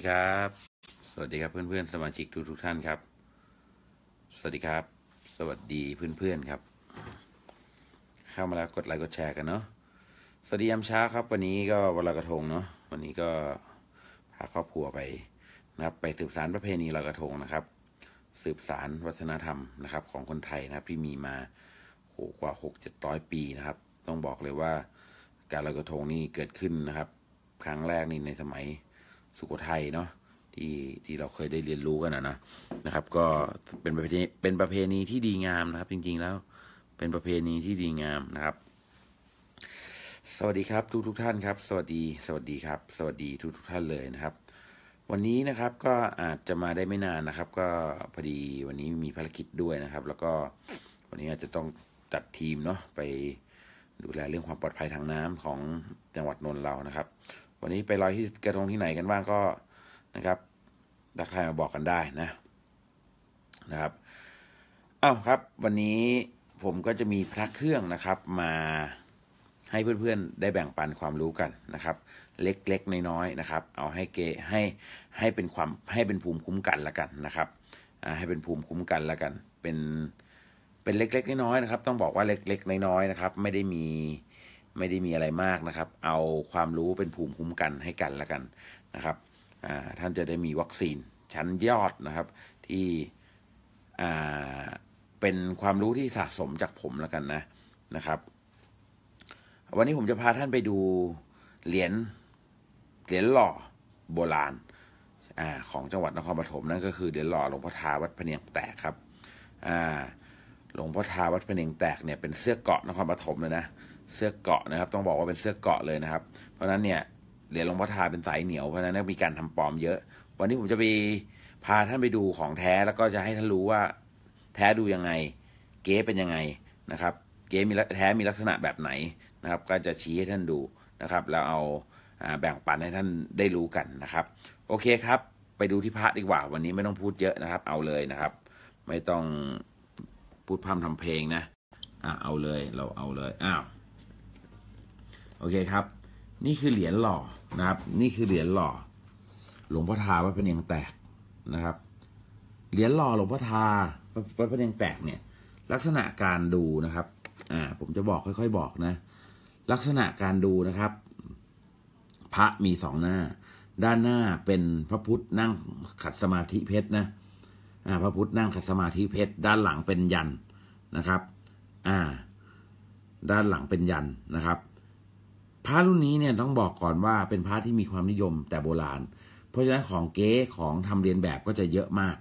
ดีครับ สวัสดีครับเพื่อนๆ สมาชิกทุกทุกท่านครับ สวัสดีครับ สวัสดีเพื่อนๆครับ เข้ามาแล้วกดไลค์กดแชร์กันเนาะ สวัสดียามเช้าครับวันนี้ก็วันลอยกระทงเนาะ วันนี้ก็พาครอบครัวไปนะครับ ไปสืบสารประเพณีลอยกระทงนะครับ สืบสารวัฒนธรรมนะครับ ของคนไทยนะครับที่มีมาโหกว่าหกเจ็ดร้อยปีนะครับ ต้องบอกเลยว่า การลอยกระทงนี่เกิดขึ้นนะครับครั้งแรกนี่ในสมัยสุโขทัยเนาะที่ที่เราเคยได้เรียนรู้กันนะนะครับ ก็เป็นประเพณีเป็นประเพณีที่ดีงามนะครับ จริงๆแล้ว เป็นประเพณีที่ดีงามนะครับ สวัสดีครับทุกทุกท่านครับ สวัสดี สวัสดีครับ สวัสดีทุกทุกท่านเลยนะครับ วันนี้นะครับก็อาจจะมาได้ไม่นานนะครับ ก็พอดีวันนี้มีภารกิจด้วยนะครับ แล้วก็วันนี้อาจจะต้องจัดทีมเนาะไปดูแลเรื่องความปลอดภัยทางน้ำของจังหวัดนนท์เรานะครับวันนี้ไปลอยที่กระทงที่ไหนกันบ้างก็นะครับดักทายมาบอกกันได้นะนะครับอ้าวครับ วันนี้ผมก็จะมีพระเครื่องนะครับ มาให้เพื่อนๆ ได้แบ่งปันความรู้กันนะครับ เล็กๆ น้อยๆนะครับ เอาให้เกให้ให้เป็นความให้เป็นภูมิคุ้มกันละกันนะครับให้เป็นภูมิคุ้มกันละกัน เป็น เป็นเล็กๆ น้อยๆนะครับ ต้องบอกว่าเล็กๆน้อยๆนะครับ ไม่ได้มีไม่ได้มีอะไรมากนะครับ เอาความรู้เป็นภูมิคุ้มกันให้กันแล้วกันนะครับท่านจะได้มีวัคซีนชั้นยอดนะครับ ที่เป็นความรู้ที่สะสมจากผมแล้วกันนะนะครับ วันนี้ผมจะพาท่านไปดูเหรียญเหรียญหล่อ โบราณอของจังหวัดนครปฐมนั่นก็คือเหรียญหล่อหลวงพ่อทาวัดพเนียงแตกครับหลวงพ่อทาวัดพเนียงแตกเนี่ยเป็นเสื้อเกาะนครปฐมเลยนะเสื้อเกาะนะครับ ต้องบอกว่าเป็นเสื้อเกาะเลยนะครับ เพราะนั้นเนี่ยเหรียญหลวงพ่อทาเป็นสายเหนียว เพราะนั้นมีการทำปลอมเยอะ วันนี้ผมจะไปพาท่านไปดูของแท้แล้วก็จะให้ท่านรู้ว่า แท้ดูยังไง เก๊เป็นยังไงนะครับเก๊มีแท้มีลักษณะแบบไหนนะครับ ก็จะชี้ให้ท่านดูนะครับ แล้วเอาแบ่งปันให้ท่านได้รู้กันนะครับ โอเคครับ ไปดูที่พระดีกว่า วันนี้ไม่ต้องพูดเยอะนะครับ เอาเลยนะครับ ไม่ต้องพูดพร่ำทำเพลงนะ อ่ะเอาเลยเราเอาเลยอ้าวโอเคครับ นี่คือเหรียญหล่อนะครับ นี่คือเหรียญหล่อหลวงพ่อทาวัดพเนียงแตกนะครับ เหรียญหล่อหลวงพ่อทาวัดพเนียงแตกเนี่ย ลักษณะการดูนะครับ อ่าผมจะบอกค่อย ๆบอกนะ ลักษณะการดูนะครับ พระมีสองหน้า ด้านหน้าเป็นพระพุทธนั่งขัดสมาธิเพชรนะอ่าพระพุทธนั่งขัดสมาธิเพชร ด้านหลังเป็นยันนะครับ อ่า ด้านหลังเป็นยันนะครับพระรุ่นนี้เนี่ยต้องบอกก่อนว่าเป็นพระที่มีความนิยมแต่โบราณ เพราะฉะนั้นของเก๊ของทำเรียนแบบก็จะเยอะมาก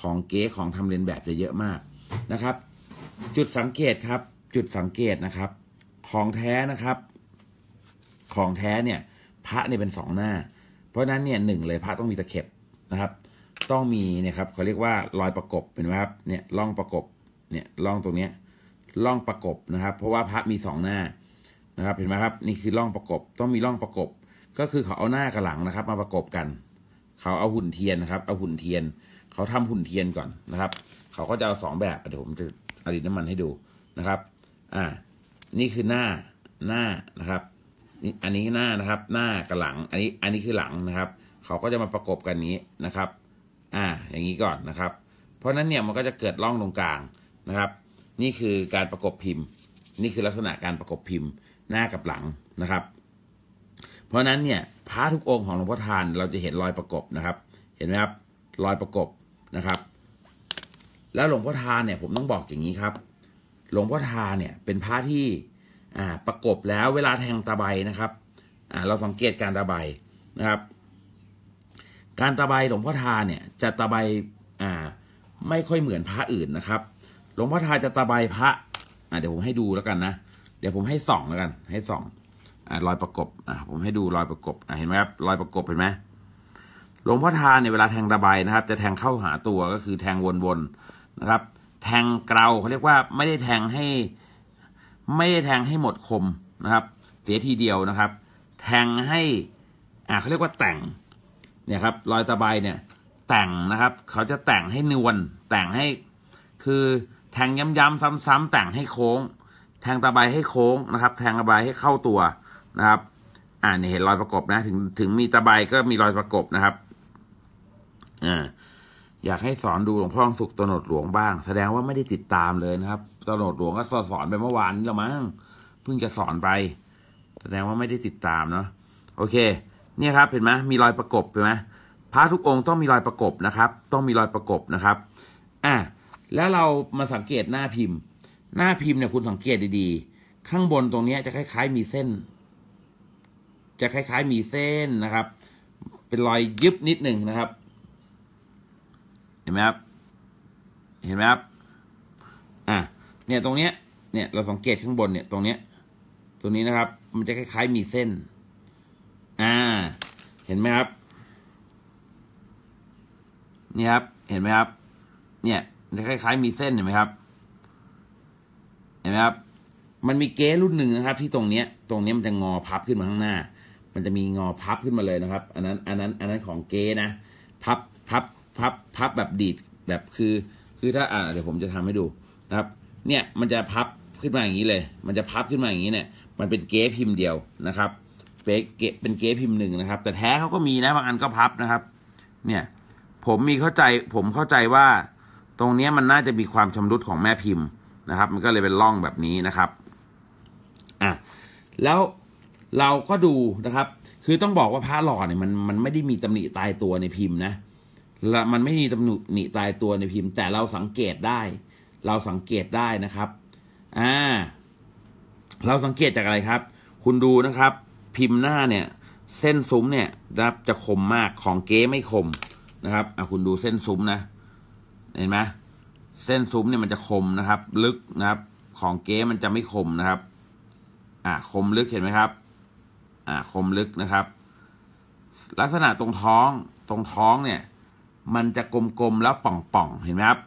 ของเก๊ของทำเรียนแบบจะเยอะมากนะครับ จุดสังเกตครับ จุดสังเกตนะครับ ของแท้นะครับ ของแท้เนี่ย พระเนี่ยเป็นสองหน้า เพราะนั้นเนี่ยหนึ่งเลยพระต้องมีตะเข็บนะครับ ต้องมีเนี่ยครับเขาเรียกว่ารอยประกบเป็นไหมครับ เนี่ยล่องประกบ เนี่ยล่องตรงเนี้ยล่องประกบนะครับ เพราะว่าพระมีสองหน้านะครับเห็นไหมครับนี่คือร่องประกบต้องมีร่องประกบก็คือเขาเอาหน้ากับหลังนะครับ มาประกบกัน เขาเอาหุ่นเทียนนะครับ เอาหุ่นเทียน เขาทำหุ่นเทียนก่อนนะครับ เขาก็จะเอาสองแบบเดี๋ยวผมจะอดีตน้ำมันให้ดูนะครับ อ่า นี่คือหน้าหน้านะครับ อันนี้หน้านะครับ หน้ากับหลังอันนี้อันนี้คือหลังนะครับ เขาก็จะมาประกบกันนี้นะครับ อ่า อย่างนี้ก่อนนะครับ เพราะนั้นเนี่ยมันก็จะเกิดร่องตรงกลางนะครับ นี่คือการประกบพิมพ์ นี่คือลักษณะการประกบพิมพ์หน้ากับหลังนะครับ เพราะนั้นเนี่ยพระทุกองค์ของหลวงพ่อทานเราจะเห็นรอยประกบนะครับ เห็นไหมครับรอยประกบนะครับ แล้วหลวงพ่อทานเนี่ยผมต้องบอกอย่างนี้ครับ หลวงพ่อทานเนี่ยเป็นพระที่อ่าประกบแล้วเวลาแทงตาใบนะครับอ่า เราสังเกตการตาใบนะครับ การตาใบหลวงพ่อทานเนี่ยจะตาใบอ่า ไม่ค่อยเหมือนพระอื่นนะครับ หลวงพ่อทานจะตาใบพระอ่าเดี๋ยวผมให้ดูแล้วกันนะดี๋ยวผมให้สองแล้วกัน ให้สองอ่ารอยประกบอ่าผมให้ดูรอยประกบอ่าเห็นไหมครับรอยประกบเห็นไหมหลวงพ่อทานเนี่ยเวลาแทงระบายนะครับ จะแทงเข้าหาตัวก็คือแทงวนๆนะครับ แทงเกลาเขาเรียกว่า ไม่ได้แทงให้ ไม่ได้แทงให้หมดคมนะครับ เสียทีเดียวนะครับ แทงให้ อ่าเขาเรียกว่าแต่งเนี่ยครับ รอยตะไบเนี่ย แต่งนะครับเขาจะแต่งให้นวลแต่งให้คือแทงย้ำๆซ้ำๆแต่งให้โค้งแทงตะไบให้โค้งนะครับ แทงตะไบให้เข้าตัวนะครับ อ่านี่เห็นรอยประกบนะถึงถึงมีตะไบก็มีรอยประกบนะครับอ่าอยากให้สอนดูหลวงพ่อสุขตโนดหลวงบ้าง แสดงว่าไม่ได้ติดตามเลยนะครับตโนดหลวงก็สอนไปเมื่อวานนี้ละมั้งเพิ่งจะสอนไปแสดงว่าไม่ได้ติดตามเนาะโอเคเนี่ยครับเห็นไหมมีรอยประกบเห็นไหมพระทุกองค์ต้องมีรอยประกบนะครับ ต้องมีรอยประกบนะครับอ่ะแล้วเรามาสังเกตหน้าพิมพ์หน้าพิมพ์เนี่ยคุณสังเกตดีๆ ข้างบนตรงนี้จะคล้ายๆ มีเส้น จะคล้ายๆมีเส้นนะครับ เป็นรอยยึบนิดหนึ่งนะครับ เห็นไหมครับ เห็นไหมครับ อ่ะ เนี่ย ตรงเนี้ย เนี่ย เราสังเกตข้างบนเนี่ย ตรงเนี้ย ตรงนี้นะครับ มันจะคล้ายๆ มีเส้น อ่า เห็นไหมครับ นี่ครับ เห็นไหมครับ เนี่ย มันจะคล้ายๆมีเส้นเห็นไหมครับนะครับมันมีเก๊รุ่นหนึ่งนะครับ ที่ตรงเนี้ย ตรงเนี้ยมันจะงอพับขึ้นมาข้างหน้า มันจะมีงอพับขึ้นมาเลยนะครับ อันนั้นอันนั้นอันนั้นของเก๊นะ พับพับพับพับแบบดีดแบบคือคือถ้าอ่าเดี๋ยวผมจะทำให้ดูนะครับ เนี่ยมันจะพับขึ้นมาอย่างนี้เลย มันจะพับขึ้นมาอย่างนี้เนี่ย มันเป็นเก๊พิมพ์เดียวนะครับเป็เก๊เป็นเก๊พิมพ์หนึ่งนะครับ แต่แท้เขาก็มีนะบางอันก็พับนะครับ เนี่ยผมมีเข้าใจผมเข้าใจว่า ตรงเนี้ยมันน่าจะมีความชำรุดของแม่พิมพ์นะครับ มันก็เลยเป็นร่องแบบนี้นะครับ อ่ะแล้วเราก็ดูนะครับ คือต้องบอกว่าพระหล่อเนี่ยมันมันไม่ได้มีตำหนิตายตัวในพิมพ์นะละมันไม่มีตำหนิตายตัวในพิมพ์ แต่เราสังเกตได้ เราสังเกตได้นะครับอ่าเราสังเกตจากอะไรครับ คุณดูนะครับ พิมพ์หน้าเนี่ย เส้นซุ้มเนี่ยนะจะคมมากของเก๊ไม่คมนะครับอ่ะคุณดูเส้นซุ้มนะเห็นไหมเส้นซุ้มเนี่ยมันจะคมนะครับ ลึกนะครับ ของเก๊มันจะไม่คมนะครับ อ่าคมลึกเห็นไหมครับ อ่าคมลึกนะครับ ลักษณะตรงท้อง ตรงท้องเนี่ย มันจะกลมๆแล้วป่องๆเห็นไหมครับ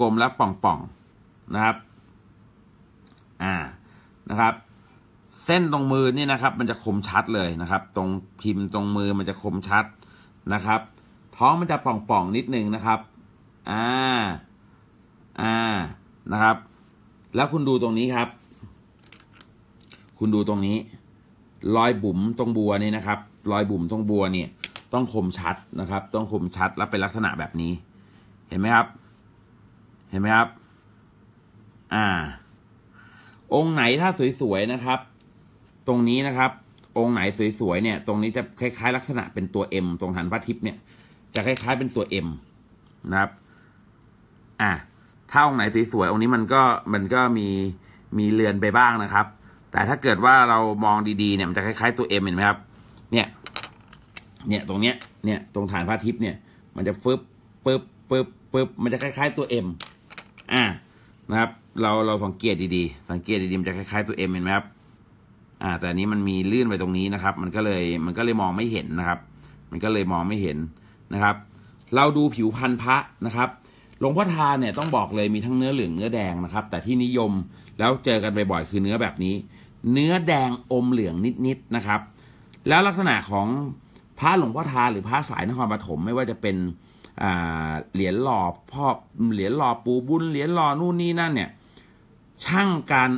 กลมๆแล้วป่องๆนะครับ อ่านะครับ เส้นตรงมือนี่นะครับ มันจะคมชัดเลยนะครับ ตรงพิมพ์ตรงมือมันจะคมชัดนะครับท้องมันจะป่องๆนิดนึงนะครับ อ่าอ่า นะครับ แล้วคุณดูตรงนี้ครับ คุณดูตรงนี้ รอยบุ๋มตรงบัวนี่นะครับ รอยบุ๋มตรงบัวเนี่ยต้องคมชัดนะครับ ต้องคมชัดและเป็นลักษณะแบบนี้ เห็นไหมครับ เห็นไหมครับ อ่า องค์ไหนถ้าสวยๆนะครับ ตรงนี้นะครับ องค์ไหนสวยๆเนี่ย ตรงนี้จะคล้ายๆ ลักษณะเป็นตัวเอ็มตรงหันพระทิพย์เนี่ย จะคล้ายๆเป็นตัวเอ็มนะครับ อ่าถ้าองค์ไหนสวยๆองค์นี้มันก็มันก็มีมีเลือนไปบ้างนะครับ แต่ถ้าเกิดว่าเรามองดีๆเนี่ยมันจะคล้ายๆตัวเอ็มเห็นไหมครับเนี่ยเนี่ยตรงเนี้ยเนี่ยตรงฐานพระทิพย์เนี่ย มันจะฟึบปึ๊บปึ๊บปึ๊บมันจะคล้าย ๆตัวเอ็มอ่านะครับ เราเราสังเกตดีๆสังเกตดีๆมันจะคล้ายๆตัวเอ็มเห็นไหมครับอ่า แต่นี้มันมีลื่นไปตรงนี้นะครับ มันก็เลยมันก็เลยมองไม่เห็นนะครับ มันก็เลยมองไม่เห็นนะครับ เราดูผิวพันธุ์พระนะครับหลวงพ่อทานเนี่ยต้องบอกเลยมีทั้งเนื้อเหลืองเนื้อแดงนะครับ แต่ที่นิยมแล้วเจอกันบ่อยๆคือเนื้อแบบนี้ เนื้อแดงอมเหลืองนิดๆนะครับ แล้วลักษณะของพระหลวงพ่อทานหรือพระสายนครปฐมไม่ว่าจะเป็นเหรียญหล่อพ่อเหรียญหล่อปูบุญเหรียญหล่อนู่นนี่นั่นเนี่ยช่างการ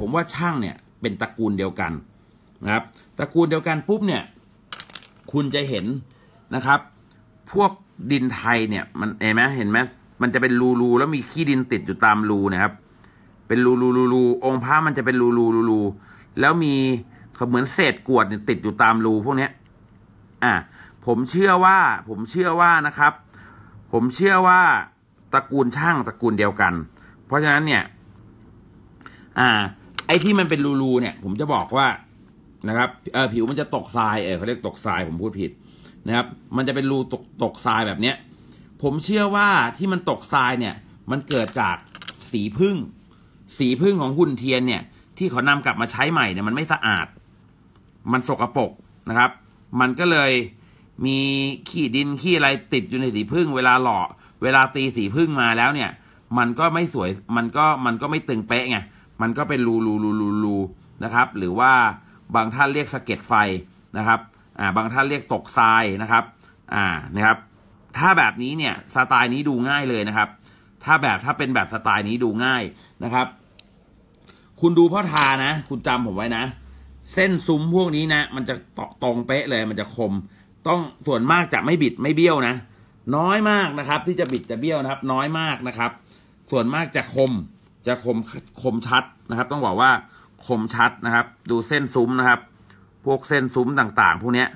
ผมว่าช่างเนี่ยเป็นตระกูลเดียวกันนะครับ ตระกูลเดียวกันปุ๊บเนี่ยคุณจะเห็นนะครับ พวกดินไทยเนี่ยมันเห็นไหมเห็นไหมมันจะเป็นรูรูแล้วมีขี้ดินติดอยู่ตามรูนะครับ เป็นรูรูรูรูองค์พระมันจะเป็นรูรูรูรูแล้วมีเหมือนเศษกวดเนี่ยติดอยู่ตามรูพวกเนี้ยอ่าผมเชื่อว่า ผมเชื่อว่านะครับ ผมเชื่อว่าตระกูลช่างตระกูลเดียวกัน เพราะฉะนั้นเนี่ย อ่า ไอ้ที่มันเป็นรูรูเนี่ยผมจะบอกว่านะครับเออผิวมันจะตกทรายเออเขาเรียกตกทรายผมพูดผิดนะครับมันจะเป็นรูตกตกทรายแบบเนี้ยผมเชื่อว่าที่มันตกทรายเนี่ย มันเกิดจากสีพึ่งสีพึ่งของหุ่นเทียนเนี่ย ที่เขานำกลับมาใช้ใหม่เนี่ยมันไม่สะอาด มันสกรปรกนะครับ มันก็เลยมีขี้ดินขี้อะไรติดอยู่ในสีพึ่งเวลาหล่อเวลาตีสีพึ่งมาแล้วเนี่ย มันก็ไม่สวย มันก็มันก็ไม่ตึงเป๊ะไงมันก็เป็นรูรูรูรูรูนะครับ หรือว่าบางท่านเรียกสะเก็ดไฟนะครับ อ่าบางท่านเรียกตกทรายนะครับ อ่านะครับถ้าแบบนี้เนี่ยสไตล์นี้ดูง่ายเลยนะครับ ถ้าแบบถ้าเป็นแบบสไตล์นี้ดูง่ายนะครับ คุณดูพ่อทานะ คุณจำผมไว้นะ เส้นซุ้มพวกนี้นะ มันจะตตรงเป๊ะเลย มันจะคม ต้องส่วนมากจะไม่บิดไม่เบี้ยวนะ น้อยมากนะครับ ที่จะบิดจะเบี้ยวนะครับ น้อยมากนะครับ ส่วนมากจะคม จะคมคมชัดนะครับ ต้องบอกว่าคมชัดนะครับ ดูเส้นซุ้มนะครับ พวกเส้นซุ้มต่างๆพวกเนี้ย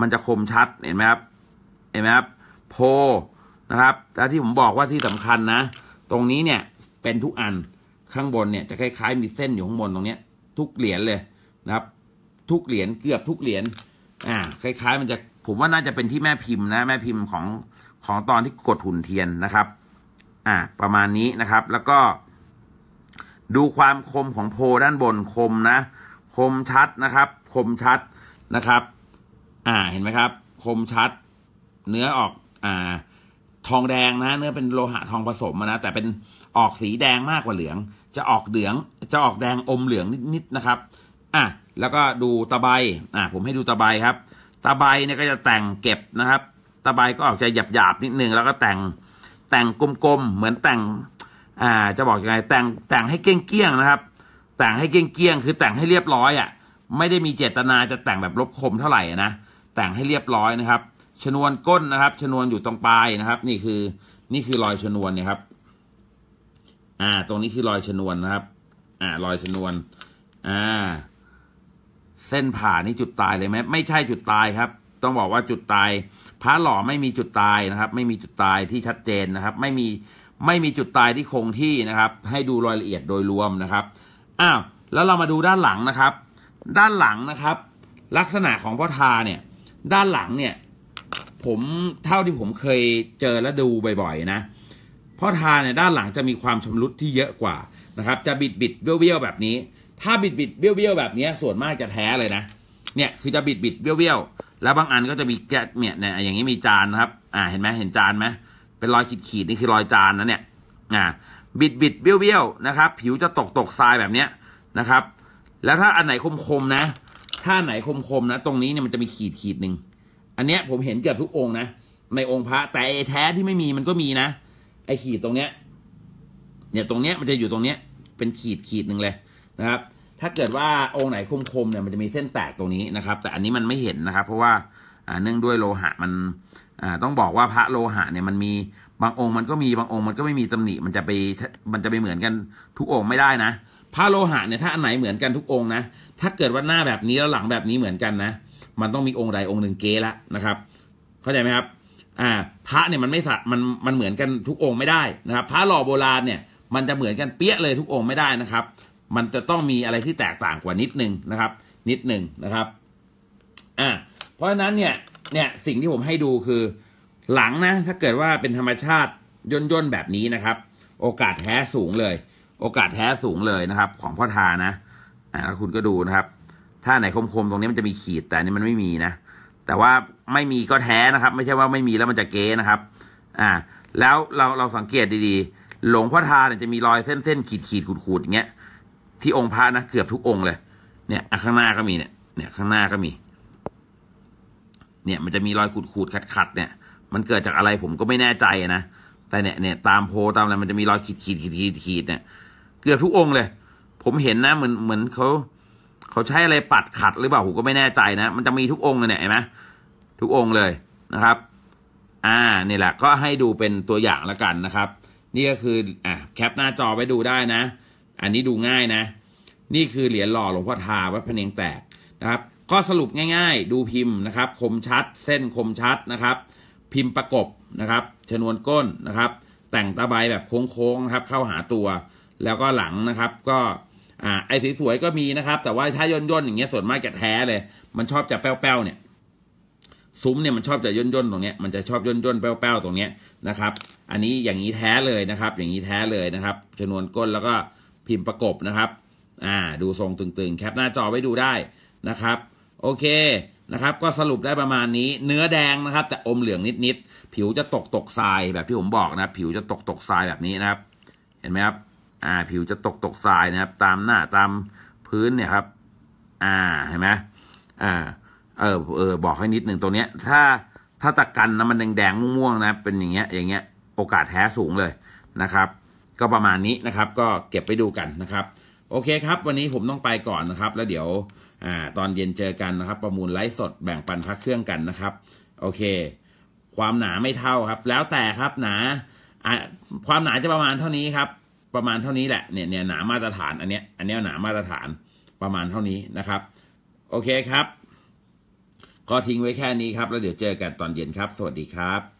มันจะคมชัด เห็นไหมครับ เห็นไหมครับโพนะครับแล่ที่ผมบอกว่าที่สำคัญนะตรงนี้เนี่ย เป็นทุกอันข้างบนเนี่ย จะคล้ายๆ มีเส้นอยู่ข้างบนตรงเนี้ยทุกเหรียญเลยนะครับ ทุกเหรียญ เกือบทุกเหรียญอ่า คล้าย ๆ มันจะ ผมว่าน่าจะเป็นที่แม่พิมพ์ นะแม่พิมพ์ของของตอนที่กดหุ่นเทียนนะครับ อ่า ประมาณนี้นะครับ แล้วก็ดูความคมของโพด้านบนคมนะคมชัดนะครับ คมชัดนะครับ อ่าเห็นไหมครับ คมชัดเนื้อออกทองแดงนะเนื้อเป็นโลหะทองผสมนะแต่เป็นออกสีแดงมากกว่าเหลือง จะออกเหลืองจะออกแดงอมเหลืองนิดๆนะครับอ่ะแล้วก็ดูตะไบอ่ะผมให้ดูตะไบครับตะไบเนี่ยก็จะแต่งเก็บนะครับตะไบก็ออกจะหยาบๆนิดนึงแล้วก็แต่งแต่งกลมๆเหมือนแต่งอ่าจะบอกยังไงแต่งแต่งให้เกี้ยงๆนะครับ แต่งให้เกี้ยงๆคือแต่งให้เรียบร้อยอ่ะไม่ได้มีเจตนาจะแต่งแบบลบคมเท่าไหร่นะแต่งให้เรียบร้อยนะครับชนวนก้นนะครับ ชนวนอยู่ตรงปลายนะครับ นี่คือ นี่คือรอยชนวนเนี่ยครับ อ่า ตรงนี้คือรอยชนวนนะครับ อ่า รอยชนวน อ่า เส้นผ่านี่จุดตายเลยไหมไม่ใช่จุดตายครับ ต้องบอกว่าจุดตายพระหล่อไม่มีจุดตายนะครับ ไม่มีจุดตายที่ชัดเจนนะครับ ไม่มี ไม่มีจุดตายที่คงที่นะครับ ให้ดูรายละเอียดโดยรวมนะครับ อ้าว แล้วเรามาดูด้านหลังนะครับ ด้านหลังนะครับ ลักษณะของพ่อทาเนี่ย ด้านหลังเนี่ยผมเท่าที่ผมเคยเจอและดูบ่อยๆ นะพ่อทาเนี่ยด้านหลังจะมีความชำรุดที่เยอะกว่านะครับจะบิดบิดเบี้ยวเบี้ยวแบบนี้ถ้าบิดบิดเบี้ยวเบี้ยวแบบนี้ส่วนมากจะแท้เลยนะเนี่ยคือจะบิดบิดเบี้ยวเบี้ยวแล้วบางอันก็จะมีแกะเนี่ยเนี่ยอย่างนี้มีจานนะครับอ่าเห็นไหมเห็นจานไหมเป็นรอยขีดขีดนี่คือรอยจานนะเนี่ยอ่าบิดบิดเบี้ยวเบี้ยวนะครับผิวจะตกตกทรายแบบเนี้ยนะครับ แล้วถ้าอันไหนคมคมนะ ถ้าไหนคมคมนะตรงนี้ เนี่ยมันจะมีขีดขีดหนึ่งอันเนี้ยผมเห็นเกือบทุกองนะในองค์พระแต่แท้ที่ไม่มีมันก็มีนะ ไอขีดตรงเนี้ย เนี่ยตรงเนี้ยมันจะอยู่ตรงเนี้ย เป็นขีดขีดหนึ่งเลย นะครับ ถ้าเกิดว่าองค์ไหนคมๆเนี่ย มันจะมีเส้นแตกตรงนี้นะครับ แต่อันนี้มันไม่เห็นนะครับเพราะว่าเนื่องด้วยโลหะมันต้องบอกว่าพระโลหะเนี่ยมันมีบางองค์มันก็มีบางองค์มันก็ไม่มีตำหนิ มันจะไปมันจะไปเหมือนกันทุกองค์ไม่ได้นะ พระโลหะเนี่ยถ้าอันไหนเหมือนกันทุกองค์นะถ้าเกิดว่าหน้าแบบนี้แล้วหลังแบบนี้เหมือนกันนะมันต้องมีองค์ใดองค์หนึ่งเกละนะครับเข้าใจไหมครับ อ่า พระเนี่ยมันไม่สะมันมันเหมือนกันทุกองค์ไม่ได้นะครับ พระหล่อโบราณเนี่ยมันจะเหมือนกันเปี้ยเลยทุกองค์ไม่ได้นะครับ มันจะต้องมีอะไรที่แตกต่างกว่านิดนึงนะครับ นิดนึงนะครับอ่าเพราะฉะนั้นเนี่ยเนี่ยสิ่งที่ผมให้ดูคือ หลังนะถ้าเกิดว่าเป็นธรรมชาติย่นย่นแบบนี้นะครับ โอกาสแท้สูงเลย โอกาสแท้สูงเลยนะครับ ของพ่อทานะอ่าแล้วคุณก็ดูนะครับถ้าไหนคมๆตรงนี้มันจะมีขีดแต่นี่มันไม่มีนะแต่ว่าไม่มีก็แท้นะครับ ไม่ใช่ว่าไม่มีแล้วมันจะเก๊นะครับ อ่า แล้วเราเราสังเกตดีๆหลงพ่อทาเนี่ยจะมีรอยเส้นเส้นขีดขีดขูดขูดอย่างเงี้ยที่องค์พระนะเกือบทุกองค์เลย เนี่ยข้างหน้าก็มีเนี่ยเนี่ยข้างหน้าก็มี เนี่ย มันจะมีรอยขูดขูดขัดขัดเนี่ย มันเกิดจากอะไรผมก็ไม่แน่ใจนะแต่เนี่ยเนี่ยตามโพตามอะไรมันจะมีรอยขีดขีดขีดขีดขีดเนี่ยเกือบทุกองค์เลย ผมเห็นนะ เหมือนเหมือนเขาเขาใช้อะไรปัดขัดหรือเปล่า ผมก็ไม่แน่ใจนะมันจะมีทุกองค์เลยเนี่ยเห็นไหมทุกองค์เลยนะครับ อ่านี่แหละ ก็ให้ดูเป็นตัวอย่างละกันนะครับ นี่ก็คืออ่ะ แคปหน้าจอไปดูได้นะ อันนี้ดูง่ายนะ นี่คือเหรียญหล่อหลวงพ่อทา วัดพเนียงแตกนะครับ ก็สรุปง่ายๆดูพิมพ์นะครับ คมชัดเส้นคมชัดนะครับ พิมพ์ประกบนะครับชนวนก้นนะครับ แต่งตะไบแบบโค้งๆครับ เข้าหาตัว แล้วก็หลังนะครับก็อ่าไอ้สวยๆก็มีนะครับ แต่ว่าถ้าย่นย่นอย่างเงี้ยส่วนมากจะแท้เลย มันชอบจะแป้วๆเนี่ยซุ้มเนี่ยมันชอบจะย่นย่นตรงเนี้ยมันจะชอบย่นย่นแป้วๆตรงเนี้ยนะครับ อันนี้อย่างนี้แท้เลยนะครับ อย่างนี้แท้เลยนะครับจำนวนก้นแล้วก็พิมพ์ประกบนะครับ อ่า ดูทรงตึงๆ แคปหน้าจอไว้ดูได้นะครับ โอเคนะครับ ก็สรุปได้ประมาณนี้ เนื้อแดงนะครับ แต่อมเหลืองนิดๆ ผิวจะตกตกทรายแบบที่ผมบอกนะ ผิวจะตกตกทรายแบบนี้นะครับ เห็นไหมครับอ่าผิวจะตกตกทรายนะครับ ตามหน้าตามพื้นเนี่ยครับ อ่าเห็นไหมอ่า เออเออบอกให้นิดหนึ่งตรงเนี้ย ถ้าถ้าตะกันนะมันแดงแดงม่วงๆนะเป็นอย่างเงี้ย อย่างเงี้ยโอกาสแท้สูงเลยนะครับ ก็ประมาณนี้นะครับ ก็เก็บไปดูกันนะครับ โอเคครับ วันนี้ผมต้องไปก่อนนะครับ แล้วเดี๋ยว อ่า ตอนเย็นเจอกันนะครับ ประมูลไลฟ์สดแบ่งปันพักเครื่องกันนะครับ โอเค ความหนาไม่เท่าครับ แล้วแต่ครับหนาความหนาจะประมาณเท่านี้ครับประมาณเท่านี้แหละ เนี่ยเนี่ยหนามาตรฐาน อันเนี้ย อันเนี้ย หนามาตรฐาน ประมาณเท่านี้ นะครับ โอเคครับ ก็ทิ้งไว้แค่นี้ครับ แล้วเดี๋ยวเจอกันตอนเย็นครับ สวัสดีครับ